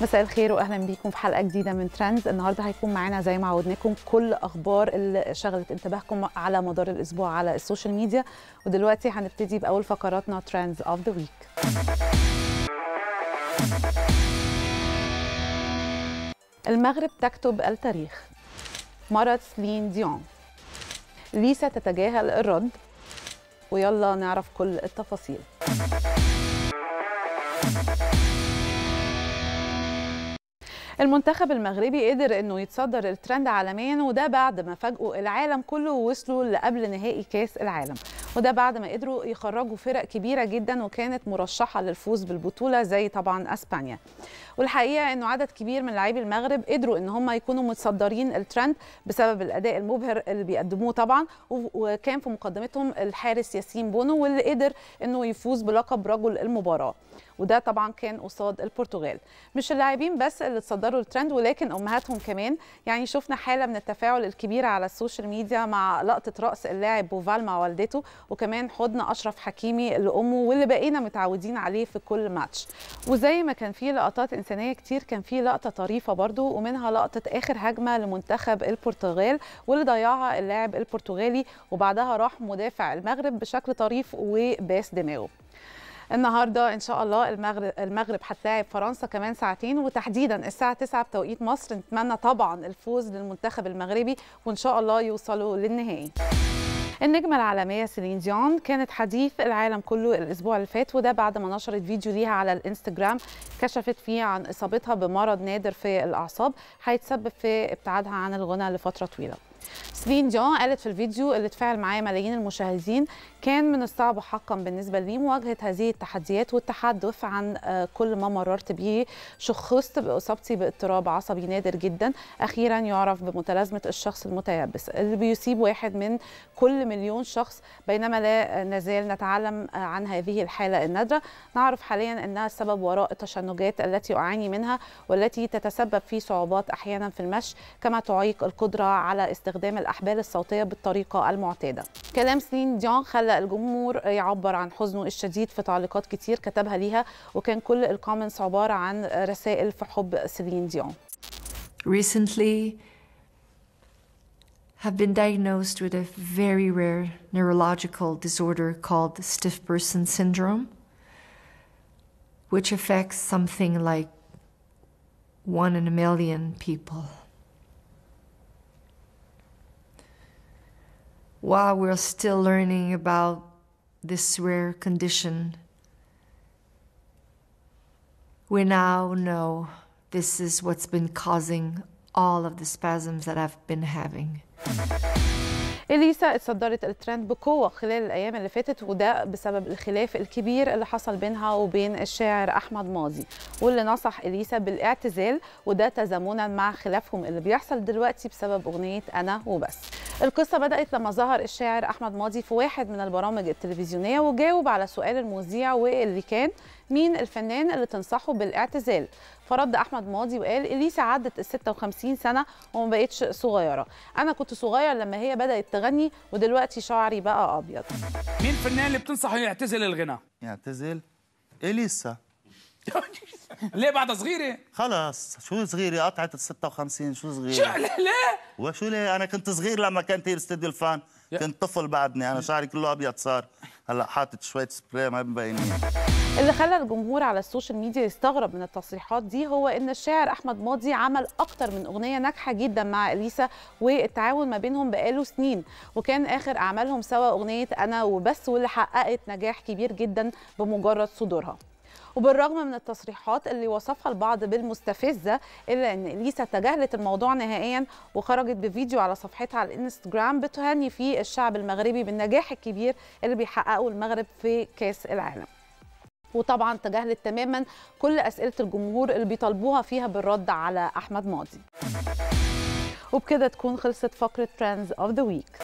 مساء الخير واهلا بيكم في حلقه جديده من ترندز النهارده هيكون معانا زي ما عودناكم كل اخبار اللي شغلت انتباهكم على مدار الاسبوع على السوشيال ميديا ودلوقتي هنبتدي باول فقراتنا ترندز اوف ذا ويك المغرب تكتب التاريخ مرض سلين ديون ليسا تتجاهل الرد ويلا نعرف كل التفاصيل المنتخب المغربي قدر انه يتصدر الترند عالميا وده بعد ما فاجئوا العالم كله ووصلوا لقبل نهائي كاس العالم وده بعد ما قدروا يخرجوا فرق كبيره جدا وكانت مرشحه للفوز بالبطوله زي طبعا اسبانيا والحقيقه انه عدد كبير من لاعبي المغرب قدروا ان هم يكونوا متصدرين الترند بسبب الاداء المبهر اللي بيقدموه طبعا وكان في مقدمتهم الحارس ياسين بونو واللي قدر انه يفوز بلقب رجل المباراه وده طبعا كان قصاد البرتغال مش اللاعبين بس اللي اتصدروا بيغيروا الترند ولكن امهاتهم كمان يعني شفنا حاله من التفاعل الكبيره على السوشيال ميديا مع لقطه راس اللاعب بوفال مع والدته وكمان حضن اشرف حكيمي لامه واللي بقينا متعودين عليه في كل ماتش وزي ما كان في لقطات انسانيه كتير كان في لقطه طريفه برضو ومنها لقطه اخر هجمه لمنتخب البرتغال واللي ضيعها اللاعب البرتغالي وبعدها راح مدافع المغرب بشكل طريف وباس دماغه النهارده ان شاء الله المغرب المغرب هتلاعب فرنسا كمان ساعتين وتحديدا الساعه 9 بتوقيت مصر نتمنى طبعا الفوز للمنتخب المغربي وان شاء الله يوصلوا للنهائي النجمة العالمية سيلين ديون كانت حديث العالم كله الأسبوع اللي فات وده بعد ما نشرت فيديو ليها على الإنستجرام كشفت فيه عن إصابتها بمرض نادر في الأعصاب هيتسبب في ابتعادها عن الغنى لفترة طويلة سلين ديون قالت في الفيديو اللي اتفاعل معاه ملايين المشاهدين كان من الصعب حقا بالنسبه لي مواجهه هذه التحديات والتحدث عن آه، كل ما مررت به شخصت باصابتي باضطراب عصبي نادر جدا اخيرا يعرف بمتلازمه الشخص المتيبس اللي بيصيب واحد من كل مليون شخص بينما لا نزال نتعلم آه، عن هذه الحاله النادره نعرف حاليا انها السبب وراء التشنجات التي اعاني منها والتي تتسبب في صعوبات احيانا في المشي كما تعيق القدره على استخدام استخدام الأحبال الصوتية بالطريقة المعتادة كلام سلين ديون خلى الجمهور يعبر عن حزنه الشديد في تعليقات كتير كتبها ليها وكان كل الكومنتس عبارة عن رسائل في حب سيلين ديون Recently have been diagnosed with a very rare neurological disorder called stiff person syndrome, which affects something like one in a million people. while we're still learning about this rare condition, we now know this is what's been causing all of the spasms that I've been having. اليسا اتصدرت الترند بقوه خلال الايام اللي فاتت وده بسبب الخلاف الكبير اللي حصل بينها وبين الشاعر احمد ماضي واللي نصح اليسا بالاعتزال وده تزامنا مع خلافهم اللي بيحصل دلوقتي بسبب اغنيه انا وبس القصة بدأت لما ظهر الشاعر أحمد ماضي في واحد من البرامج التلفزيونية وجاوب على سؤال المذيع واللي كان مين الفنان اللي تنصحه بالاعتزال فرد احمد ماضي وقال اليسا عدت ال 56 سنه وما بقتش صغيره انا كنت صغير لما هي بدات تغني ودلوقتي شعري بقى ابيض مين الفنان اللي بتنصحه يعتزل الغناء يعتزل اليسا ليه بعدها صغيره خلص شو صغيره قطعت ال 56 شو صغيره شو ليه وشو ليه انا كنت صغير لما كانت هي استديو الفان كنت طفل بعدني انا شعري كله ابيض صار هلا حاطط شويه سبراي ما مبينين اللي خلى الجمهور على السوشيال ميديا يستغرب من التصريحات دي هو ان الشاعر احمد ماضي عمل اكتر من اغنيه ناجحه جدا مع اليسا والتعاون ما بينهم بقاله سنين وكان اخر اعمالهم سوا اغنيه انا وبس واللي حققت نجاح كبير جدا بمجرد صدورها وبالرغم من التصريحات اللي وصفها البعض بالمستفزه الا ان اليسا تجاهلت الموضوع نهائيا وخرجت بفيديو على صفحتها على الانستجرام بتهني فيه الشعب المغربي بالنجاح الكبير اللي بيحققه المغرب في كاس العالم وطبعا تجاهلت تماما كل اسئله الجمهور اللي بيطالبوها فيها بالرد على احمد ماضي وبكده تكون خلصت فقره ترندز اوف ذا ويك